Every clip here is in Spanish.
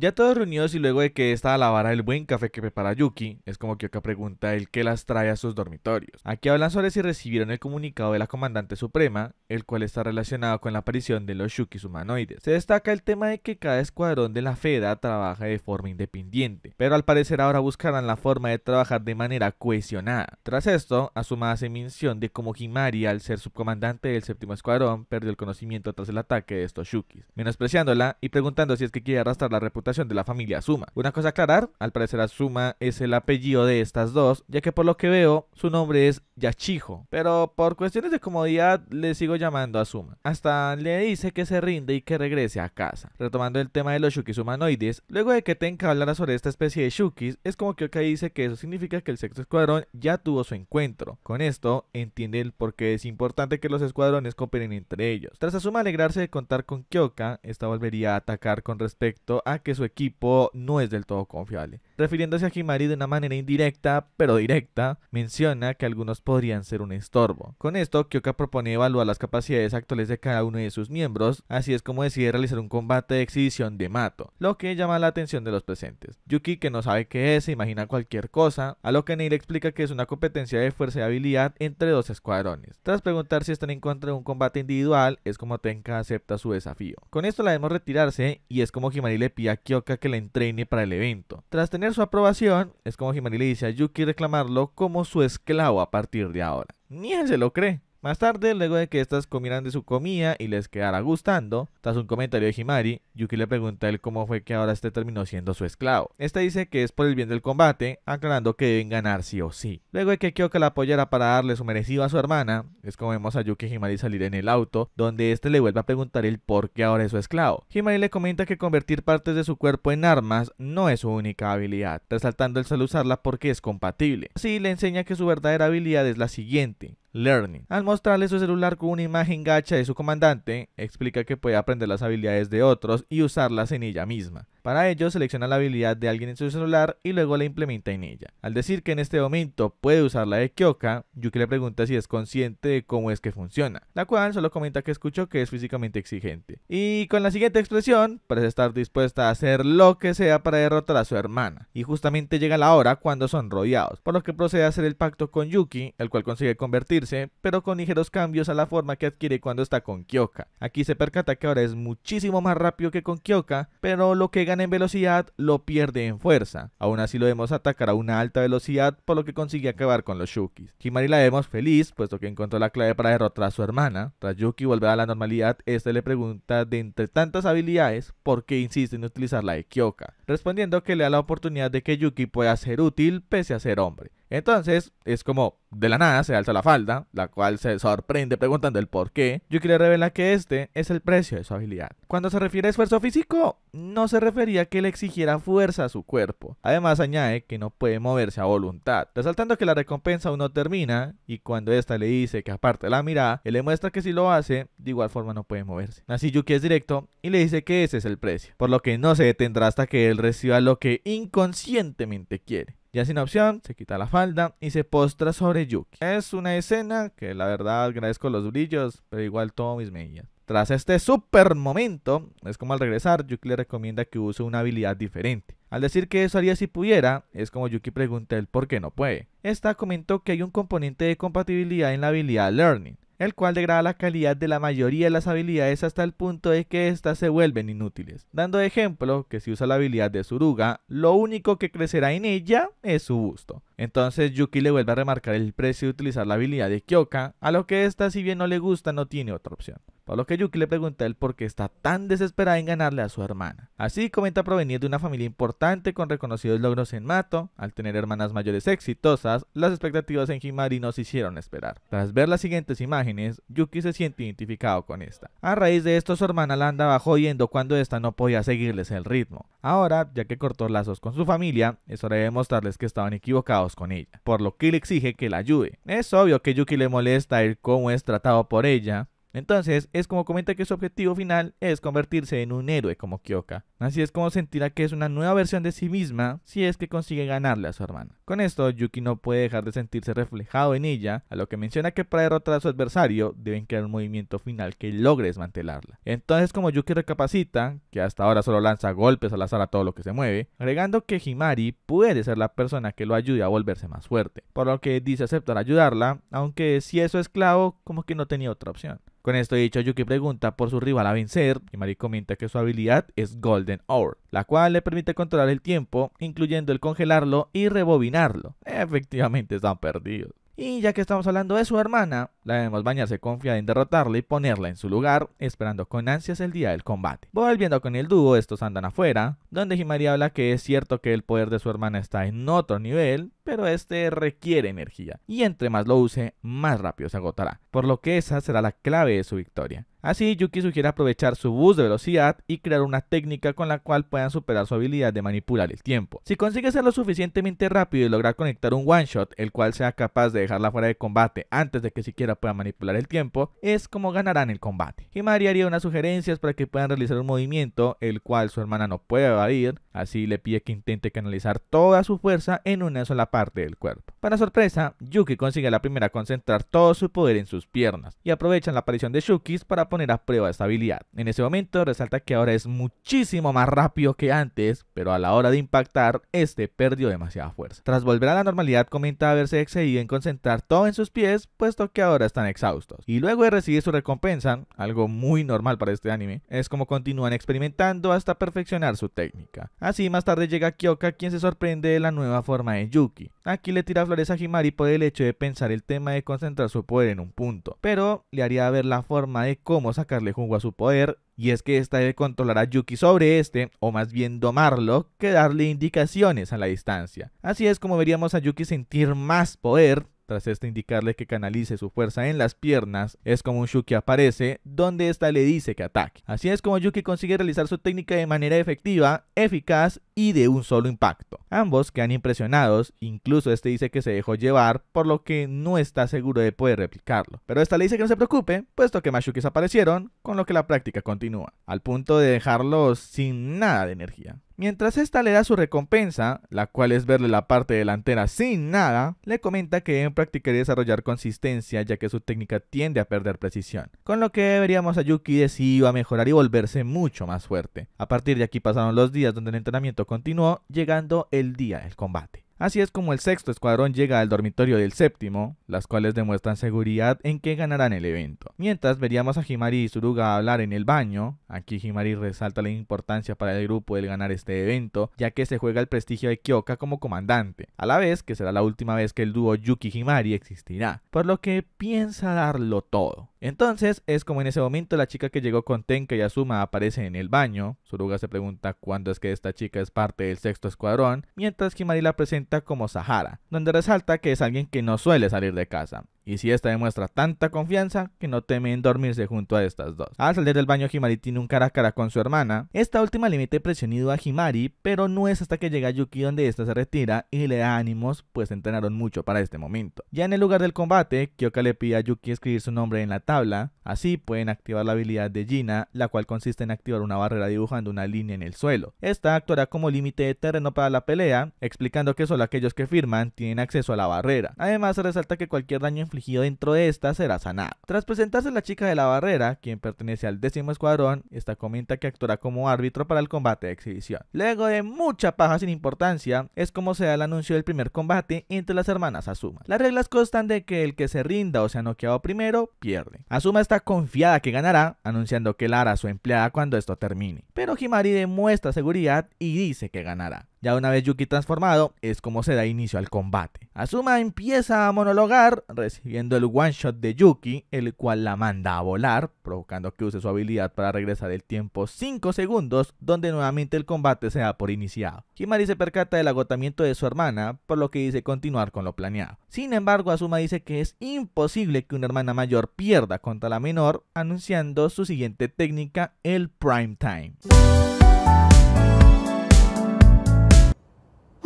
Ya todos reunidos y luego de que esta a el buen café que prepara Yuki, es como que pregunta el que las trae a sus dormitorios. Aquí hablan sobre si recibieron el comunicado de la Comandante Suprema, el cual está relacionado con la aparición de los Yukis humanoides. Se destaca el tema de que cada escuadrón de la FEDA trabaja de forma independiente, pero al parecer ahora buscarán la forma de trabajar de manera cohesionada. Tras esto, Asuma hace mención de cómo Himari, al ser subcomandante del séptimo escuadrón, perdió el conocimiento tras el ataque de estos Yukis, menospreciándola y preguntando si es que quiere arrastrar la reputación de la familia Suma. Una cosa a aclarar, al parecer suma es el apellido de estas dos, ya que por lo que veo su nombre es Yachijo, pero por cuestiones de comodidad le sigo llamando a suma Hasta le dice que se rinde y que regrese a casa. Retomando el tema de los shukis humanoides, luego de que Tenka hablara sobre esta especie de shukis, es como que dice que eso significa que el sexto escuadrón ya tuvo su encuentro. Con esto entiende el por qué es importante que los escuadrones cooperen entre ellos. Tras Asuma alegrarse de contar con Kyoka, esta volvería a atacar con respecto a que su equipo no es del todo confiable. Refiriéndose a Himari de una manera indirecta, pero directa, menciona que algunos podrían ser un estorbo. Con esto, Kyoka propone evaluar las capacidades actuales de cada uno de sus miembros, así es como decide realizar un combate de exhibición de Mato, lo que llama la atención de los presentes. Yuki, que no sabe qué es, se imagina cualquier cosa, a lo que Neil explica que es una competencia de fuerza y habilidad entre dos escuadrones. Tras preguntar si están en contra de un combate individual, es como Tenka acepta su desafío. Con esto la vemos retirarse y es como Himari le pide a Kyoka que la entrene para el evento. Tras tener su aprobación, es como Jimani le dice a Yuki reclamarlo como su esclavo a partir de ahora. Ni él se lo cree. Más tarde, luego de que estas comieran de su comida y les quedara gustando, tras un comentario de Himari, Yuki le pregunta a él cómo fue que ahora este terminó siendo su esclavo. Este dice que es por el bien del combate, aclarando que deben ganar sí o sí. Luego de que Kyoka la apoyara para darle su merecido a su hermana, es como vemos a Yuki Himari salir en el auto, donde este le vuelve a preguntar el por qué ahora es su esclavo. Himari le comenta que convertir partes de su cuerpo en armas no es su única habilidad, resaltando el solo usarla porque es compatible. Así le enseña que su verdadera habilidad es la siguiente, Learning. Al mostrarle su celular con una imagen gacha de su comandante, explica que puede aprender las habilidades de otros y usarlas en ella misma. Para ello, selecciona la habilidad de alguien en su celular y luego la implementa en ella. Al decir que en este momento puede usar la de Kyoka, Yuki le pregunta si es consciente de cómo es que funciona, la cual solo comenta que escuchó que es físicamente exigente. Y con la siguiente expresión, parece estar dispuesta a hacer lo que sea para derrotar a su hermana. Y justamente llega la hora cuando son rodeados, por lo que procede a hacer el pacto con Yuki, el cual consigue convertirse, pero con ligeros cambios a la forma que adquiere cuando está con Kyoka. Aquí se percata que ahora es muchísimo más rápido que con Kyoka, pero lo que gana en velocidad, lo pierde en fuerza. Aún así lo vemos atacar a una alta velocidad, por lo que consigue acabar con los Shukis. Kimari la vemos feliz, puesto que encontró la clave para derrotar a su hermana. Tras Yuki volver a la normalidad, este le pregunta de entre tantas habilidades por qué insiste en utilizar la de Kyoka respondiendo que le da la oportunidad de que Yuki pueda ser útil pese a ser hombre. Entonces, es como de la nada se alza la falda, la cual se sorprende preguntando el por qué. Yuki le revela que este es el precio de su habilidad. Cuando se refiere a esfuerzo físico, no se refería a que le exigiera fuerza a su cuerpo. Además, añade que no puede moverse a voluntad, resaltando que la recompensa aún no termina y cuando esta le dice que aparte la mirada, él le muestra que si lo hace, de igual forma no puede moverse. Así Yuki es directo y le dice que ese es el precio, por lo que no se detendrá hasta que él reciba lo que inconscientemente quiere. Ya sin opción, se quita la falda y se postra sobre Yuki. Es una escena que la verdad agradezco los brillos, pero igual tomo mis medidas. Tras este super momento, es como al regresar, Yuki le recomienda que use una habilidad diferente. Al decir que eso haría si pudiera, es como Yuki pregunta el por qué no puede. Esta comentó que hay un componente de compatibilidad en la habilidad Learning, el cual degrada la calidad de la mayoría de las habilidades hasta el punto de que éstas se vuelven inútiles. Dando ejemplo que si usa la habilidad de Suruga, lo único que crecerá en ella es su busto. Entonces Yuki le vuelve a remarcar el precio de utilizar la habilidad de Kyoka, a lo que esta si bien no le gusta no tiene otra opción. Por lo que Yuki le pregunta él por qué está tan desesperada en ganarle a su hermana. Así comenta provenir de una familia importante con reconocidos logros en Mato. Al tener hermanas mayores exitosas, las expectativas en Himari no se hicieron esperar. Tras ver las siguientes imágenes, Yuki se siente identificado con esta. A raíz de esto, su hermana la andaba jodiendo cuando esta no podía seguirles el ritmo. Ahora, ya que cortó lazos con su familia, es hora de demostrarles que estaban equivocados con ella, por lo que le exige que la ayude. Es obvio que Yuki le molesta el cómo es tratado por ella, entonces, es como comenta que su objetivo final es convertirse en un héroe como Kyoka. Así es como sentirá que es una nueva versión de sí misma si es que consigue ganarle a su hermana. Con esto, Yuki no puede dejar de sentirse reflejado en ella, a lo que menciona que para derrotar a su adversario deben crear un movimiento final que logre desmantelarla. Entonces, como Yuki recapacita, que hasta ahora solo lanza golpes al azar a todo lo que se mueve, agregando que Himari puede ser la persona que lo ayude a volverse más fuerte, por lo que dice aceptar ayudarla, aunque si es su esclavo, como que no tenía otra opción. Con esto dicho, Yuki pregunta por su rival a vencer y Mari comenta que su habilidad es Golden Hour, la cual le permite controlar el tiempo, incluyendo el congelarlo y rebobinarlo. Efectivamente están perdidos. Y ya que estamos hablando de su hermana, la debemos bañarse confiada en derrotarla y ponerla en su lugar, esperando con ansias el día del combate. Volviendo con el dúo, estos andan afuera, donde Himari habla que es cierto que el poder de su hermana está en otro nivel, pero este requiere energía y entre más lo use, más rápido se agotará, por lo que esa será la clave de su victoria. Así, Yuki sugiere aprovechar su boost de velocidad y crear una técnica con la cual puedan superar su habilidad de manipular el tiempo. Si consigue ser lo suficientemente rápido y lograr conectar un one shot, el cual sea capaz de dejarla fuera de combate antes de que siquiera pueda manipular el tiempo, es como ganarán el combate. Himari haría unas sugerencias para que puedan realizar un movimiento, el cual su hermana no puede evadir, así le pide que intente canalizar toda su fuerza en una sola parte del cuerpo. Para sorpresa, Yuki consigue a la primera concentrar todo su poder en sus piernas y aprovechan la aparición de Shukis para poner a prueba esta habilidad. En ese momento resalta que ahora es muchísimo más rápido que antes, pero a la hora de impactar, este perdió demasiada fuerza. Tras volver a la normalidad, comenta haberse excedido en concentrar todo en sus pies, puesto que ahora están exhaustos. Y luego de recibir su recompensa, algo muy normal para este anime, es como continúan experimentando hasta perfeccionar su técnica. Así más tarde llega Kyoka quien se sorprende de la nueva forma de Yuki, Aquí le tira flores a Himari por el hecho de pensar el tema de concentrar su poder en un punto, pero le haría ver la forma de cómo sacarle jugo a su poder y es que esta debe controlar a Yuki sobre este, o más bien domarlo, que darle indicaciones a la distancia. Así es como veríamos a Yuki sentir más poder tras este indicarle que canalice su fuerza en las piernas, es como un Shuki aparece, donde esta le dice que ataque. Así es como Yuki consigue realizar su técnica de manera efectiva, eficaz y de un solo impacto. Ambos quedan impresionados, incluso este dice que se dejó llevar, por lo que no está seguro de poder replicarlo. Pero esta le dice que no se preocupe, puesto que más Yukis aparecieron, con lo que la práctica continúa, al punto de dejarlos sin nada de energía. Mientras esta le da su recompensa, la cual es verle la parte delantera sin nada, le comenta que en practicar y desarrollar consistencia ya que su técnica tiende a perder precisión, con lo que veríamos a Yuki decidido a mejorar y volverse mucho más fuerte. A partir de aquí pasaron los días donde el entrenamiento continuó, llegando el día del combate. Así es como el sexto escuadrón llega al dormitorio del séptimo, las cuales demuestran seguridad en que ganarán el evento. Mientras veríamos a Himari y Suruga hablar en el baño, aquí Himari resalta la importancia para el grupo el ganar este evento, ya que se juega el prestigio de Kyoka como comandante, a la vez que será la última vez que el dúo Yuki Himari existirá, por lo que piensa darlo todo. Entonces es como en ese momento la chica que llegó con Tenka y Asuma aparece en el baño. Suruga se pregunta cuándo es que esta chica es parte del sexto escuadrón, mientras que la presenta como Sahara, donde resalta que es alguien que no suele salir de casa y si esta demuestra tanta confianza que no teme en dormirse junto a estas dos. Al salir del baño, Himari tiene un cara a cara con su hermana. Esta última límite presionado a Himari, pero no es hasta que llega Yuki donde esta se retira y le da ánimos, pues entrenaron mucho para este momento. Ya en el lugar del combate, Kyoka le pide a Yuki escribir su nombre en la tabla, así pueden activar la habilidad de Gina, la cual consiste en activar una barrera dibujando una línea en el suelo. Esta actuará como límite de terreno para la pelea, explicando que solo aquellos que firman tienen acceso a la barrera. Además, resalta que cualquier daño dentro de esta será sanado. Tras presentarse la chica de la barrera, quien pertenece al décimo escuadrón, esta comenta que actuará como árbitro para el combate de exhibición. Luego de mucha paja sin importancia, es como se da el anuncio del primer combate entre las hermanas Asuma. Las reglas constan de que el que se rinda o sea noqueado primero, pierde. Asuma está confiada que ganará, anunciando que la hará su empleada cuando esto termine. Pero Himari demuestra seguridad y dice que ganará. Ya una vez Yuki transformado, es como se da inicio al combate. Asuma empieza a monologar, recibiendo el one shot de Yuki, el cual la manda a volar, provocando que use su habilidad para regresar el tiempo 5 segundos, donde nuevamente el combate se da por iniciado. Himari se percata del agotamiento de su hermana, por lo que dice continuar con lo planeado. Sin embargo, Asuma dice que es imposible que una hermana mayor pierda contra la menor, anunciando su siguiente técnica, el prime time.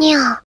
にゃ